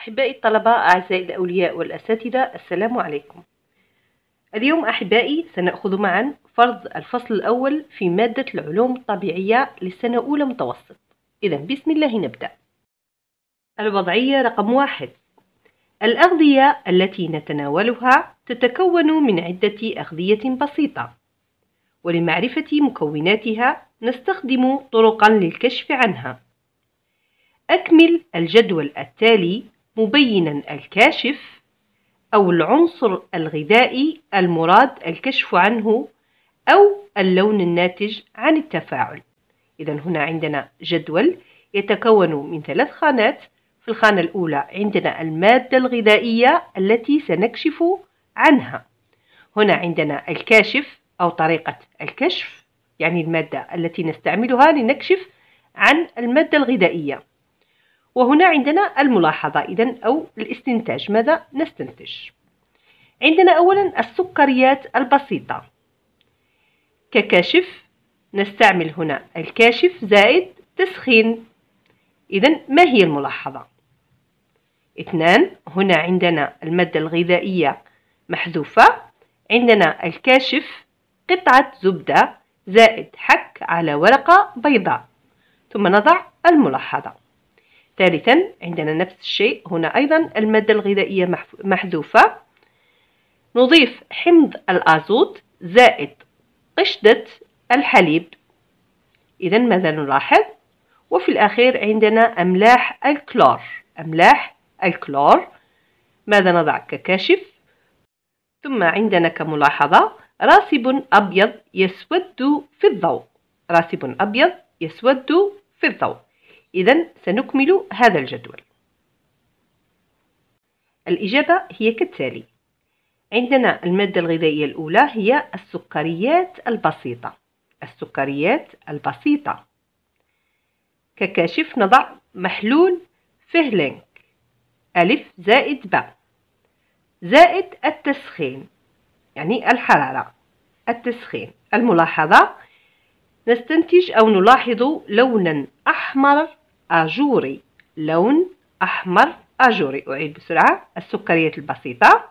أحبائي الطلبة أعزائي الأولياء والأساتذة السلام عليكم اليوم أحبائي سنأخذ معا فرض الفصل الأول في مادة العلوم الطبيعية للسنة أولى متوسط إذا بسم الله نبدأ الوضعية رقم واحد الأغذية التي نتناولها تتكون من عدة أغذية بسيطة ولمعرفة مكوناتها نستخدم طرقا للكشف عنها أكمل الجدول التالي مبينا الكاشف أو العنصر الغذائي المراد الكشف عنه أو اللون الناتج عن التفاعل إذا هنا عندنا جدول يتكون من ثلاث خانات في الخانة الأولى عندنا المادة الغذائية التي سنكشف عنها هنا عندنا الكاشف أو طريقة الكشف يعني المادة التي نستعملها لنكشف عن المادة الغذائية وهنا عندنا الملاحظة إذا أو الاستنتاج ماذا نستنتج عندنا أولا السكريات البسيطة ككاشف نستعمل هنا الكاشف زائد تسخين إذا ما هي الملاحظة اثنان هنا عندنا المادة الغذائية محذوفة عندنا الكاشف قطعة زبدة زائد حك على ورقة بيضاء ثم نضع الملاحظة ثالثا عندنا نفس الشيء هنا أيضا المادة الغذائية محذوفة نضيف حمض الأزوت زائد قشدة الحليب إذا ماذا نلاحظ؟ وفي الأخير عندنا أملاح الكلور أملاح الكلور ماذا نضع ككاشف؟ ثم عندنا كملاحظة راسب أبيض يسود في الضوء راسب أبيض يسود في الضوء إذا سنكمل هذا الجدول الإجابة هي كالتالي عندنا المادة الغذائية الأولى هي السكريات البسيطة السكريات البسيطة ككاشف نضع محلول فهلينك ألف زائد ب زائد التسخين يعني الحرارة التسخين الملاحظة نستنتج أو نلاحظ لونا أحمر أجوري لون أحمر أجوري أعيد بسرعة السكريات البسيطة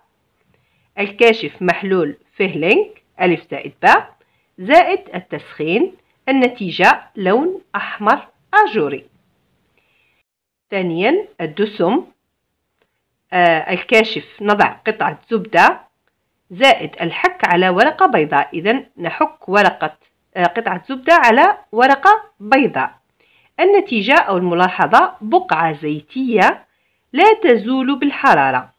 الكاشف محلول فيه لينك ألف زائد باء زائد التسخين النتيجة لون أحمر أجوري ثانيا الدسم آه الكاشف نضع قطعة زبدة زائد الحك على ورقة بيضاء إذا نحك ورقة آه قطعة زبدة على ورقة بيضاء النتيجة أو الملاحظة بقعة زيتية لا تزول بالحرارة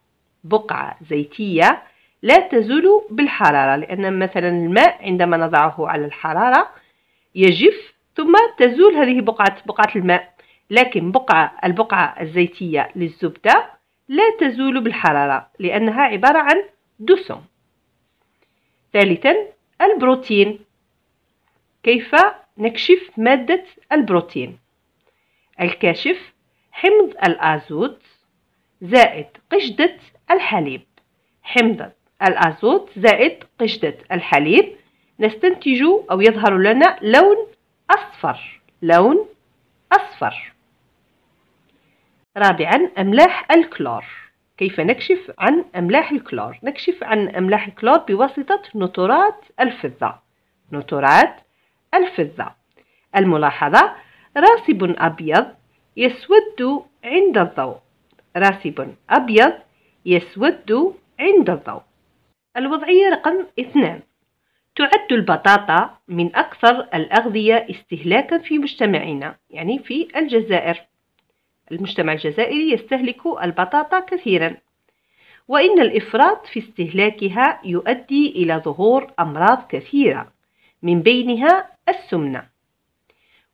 بقعة زيتية لا تزول بالحرارة لأن مثلا الماء عندما نضعه على الحرارة يجف ثم تزول هذه بقعة بقعة الماء لكن بقعة البقعة الزيتية للزبدة لا تزول بالحرارة لأنها عبارة عن دسم ثالثا البروتين كيف نكشف مادة البروتين الكاشف حمض الأزوت زائد قشدة الحليب حمض الأزوت زائد قشدة الحليب نستنتج أو يظهر لنا لون أصفر لون أصفر رابعا أملاح الكلور كيف نكشف عن أملاح الكلور؟ نكشف عن أملاح الكلور بواسطة نترات الفضة نترات الفضة الملاحظة راسب أبيض يسود عند الضوء راسب أبيض يسود عند الضوء الوضعية رقم اثنان تعد البطاطا من أكثر الأغذية استهلاكا في مجتمعنا يعني في الجزائر المجتمع الجزائري يستهلك البطاطا كثيرا وإن الإفراط في استهلاكها يؤدي إلى ظهور أمراض كثيرة من بينها السمنة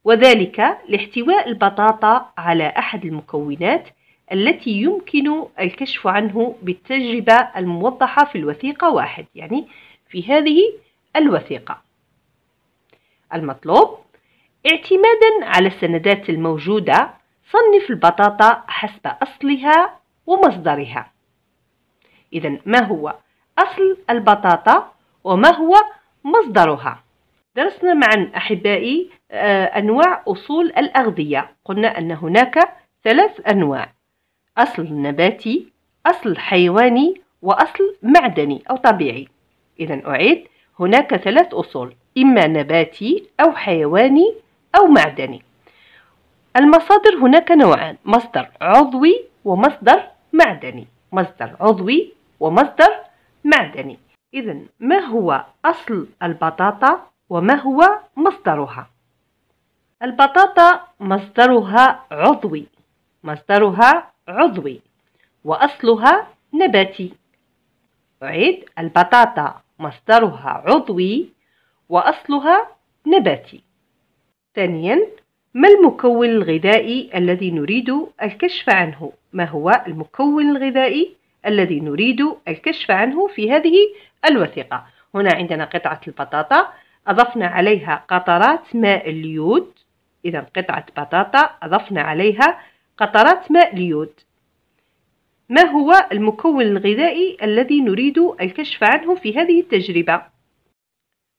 وذلك لاحتواء البطاطا على أحد المكونات التي يمكن الكشف عنه بالتجربة الموضحة في الوثيقة واحد يعني في هذه الوثيقة المطلوب اعتمادا على السندات الموجودة صنف البطاطا حسب أصلها ومصدرها إذا ما هو أصل البطاطا وما هو مصدرها درسنا معا أحبائي آه، أنواع أصول الأغذية قلنا أن هناك ثلاث أنواع أصل نباتي أصل حيواني وأصل معدني أو طبيعي إذا أعيد هناك ثلاث أصول إما نباتي أو حيواني أو معدني المصادر هناك نوعان مصدر عضوي ومصدر معدني مصدر عضوي ومصدر معدني إذا ما هو أصل البطاطا وما هو مصدرها البطاطا مصدرها عضوي مصدرها عضوي وأصلها نباتي أعيد البطاطا مصدرها عضوي وأصلها نباتي ثانيا ما المكون الغذائي الذي نريد الكشف عنه؟ ما هو المكون الغذائي الذي نريد الكشف عنه في هذه الوثيقة؟ هنا عندنا قطعة البطاطا أضفنا عليها قطرات ماء اليود إذا قطعة بطاطا أضفنا عليها قطرات ماء اليود ما هو المكون الغذائي الذي نريد الكشف عنه في هذه التجربة؟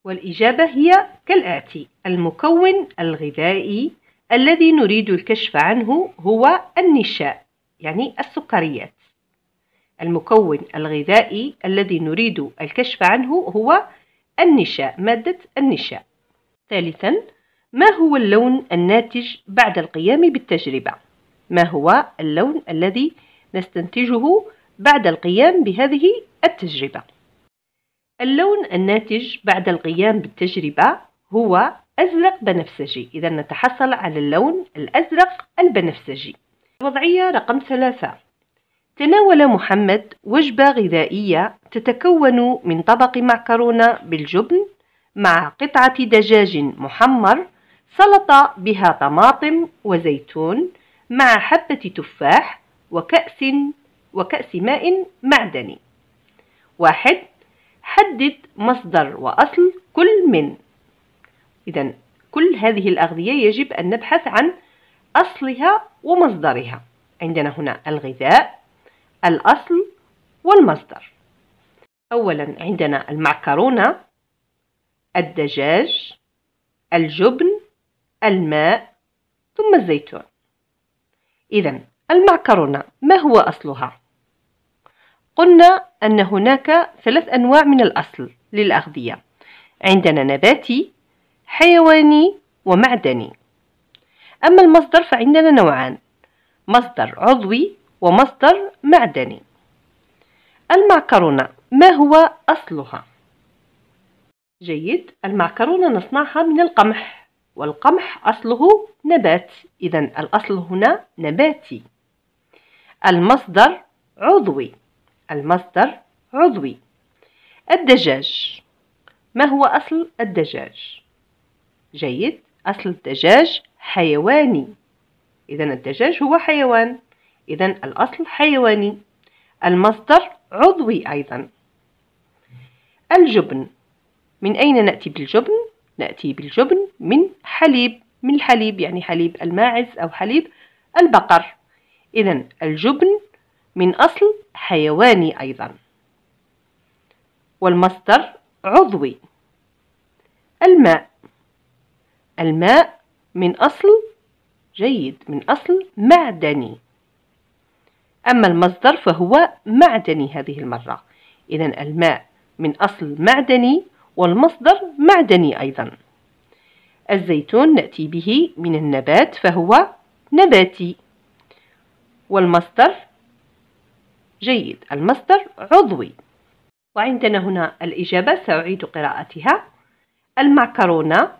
والإجابة هي كالآتي المكون الغذائي الذي نريد الكشف عنه هو النشاء يعني السكريات المكون الغذائي الذي نريد الكشف عنه هو النشاء مادة النشاء ثالثا ما هو اللون الناتج بعد القيام بالتجربة؟ ما هو اللون الذي نستنتجه بعد القيام بهذه التجربة؟ اللون الناتج بعد القيام بالتجربة هو أزرق بنفسجي إذا نتحصل على اللون الأزرق البنفسجي الوضعية رقم ثلاثة تناول محمد وجبة غذائية تتكون من طبق معكرونة بالجبن مع قطعة دجاج محمر سلطة بها طماطم وزيتون مع حبة تفاح وكأس وكأس ماء معدني واحد حدد مصدر وأصل كل من إذا كل هذه الأغذية يجب أن نبحث عن أصلها ومصدرها عندنا هنا الغذاء الأصل والمصدر أولا عندنا المعكرونة الدجاج الجبن الماء ثم الزيتون إذا المعكرونة ما هو أصلها؟ قلنا أن هناك ثلاث أنواع من الأصل للأغذية عندنا نباتي حيواني ومعدني أما المصدر فعندنا نوعان مصدر عضوي ومصدر معدني المعكرونة ما هو أصلها؟ جيد المعكرونة نصنعها من القمح والقمح أصله نبات إذا الأصل هنا نباتي المصدر عضوي المصدر عضوي الدجاج ما هو أصل الدجاج؟ جيد أصل الدجاج حيواني إذا الدجاج هو حيوان إذا الأصل حيواني المصدر عضوي أيضا الجبن من أين نأتي بالجبن؟ نأتي بالجبن من حليب من الحليب يعني حليب الماعز أو حليب البقر إذا الجبن من أصل حيواني أيضا والمصدر عضوي الماء الماء من أصل جيد من أصل معدني أما المصدر فهو معدني هذه المرة إذا الماء من أصل معدني والمصدر معدني أيضا الزيتون نأتي به من النبات فهو نباتي والمصدر جيد المصدر عضوي وعندنا هنا الإجابة سأعيد قراءتها المعكرونة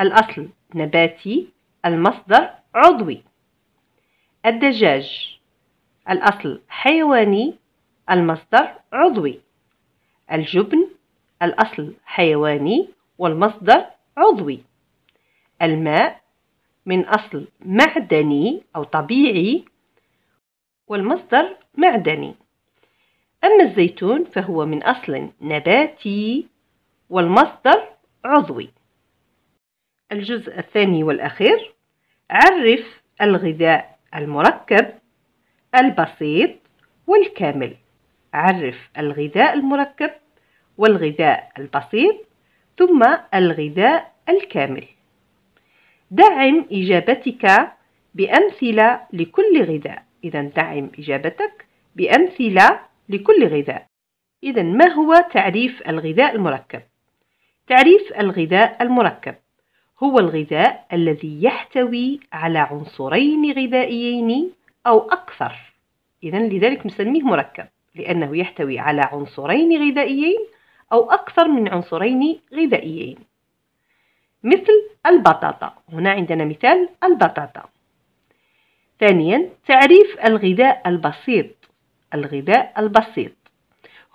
الأصل نباتي المصدر عضوي الدجاج الأصل حيواني المصدر عضوي الجبن الأصل حيواني والمصدر عضوي الماء من أصل معدني أو طبيعي والمصدر معدني أما الزيتون فهو من أصل نباتي والمصدر عضوي الجزء الثاني والأخير عرف الغذاء المركب البسيط والكامل عرف الغذاء المركب والغذاء البسيط ثم الغذاء الكامل دعم إجابتك بأمثلة لكل غذاء إذا دعم إجابتك بأمثلة لكل غذاء إذا ما هو تعريف الغذاء المركب؟ تعريف الغذاء المركب هو الغذاء الذي يحتوي على عنصرين غذائيين أو أكثر إذا لذلك نسميه مركب لأنه يحتوي على عنصرين غذائيين أو أكثر من عنصرين غذائيين مثل البطاطا هنا عندنا مثال البطاطا ثانيا تعريف الغذاء البسيط الغذاء البسيط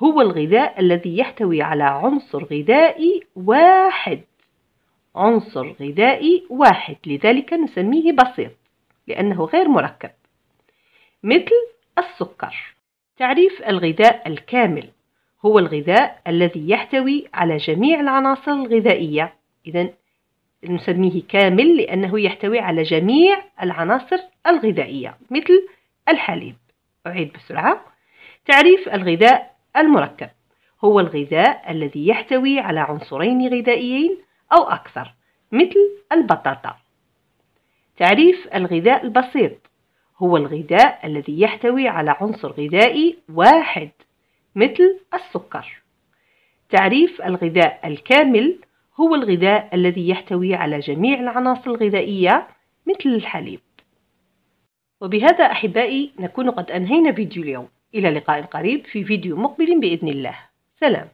هو الغذاء الذي يحتوي على عنصر غذائي واحد عنصر غذائي واحد لذلك نسميه بسيط لأنه غير مركب مثل السكر تعريف الغذاء الكامل هو الغذاء الذي يحتوي على جميع العناصر الغذائية إذا نسميه كامل لأنه يحتوي على جميع العناصر الغذائية مثل الحليب أعيد بسرعة تعريف الغذاء المركب هو الغذاء الذي يحتوي على عنصرين غذائيين أو أكثر مثل البطاطا تعريف الغذاء البسيط هو الغذاء الذي يحتوي على عنصر غذائي واحد مثل السكر تعريف الغذاء الكامل هو الغذاء الذي يحتوي على جميع العناصر الغذائية مثل الحليب وبهذا أحبائي نكون قد أنهينا فيديو اليوم إلى لقاء قريب في فيديو مقبل بإذن الله سلام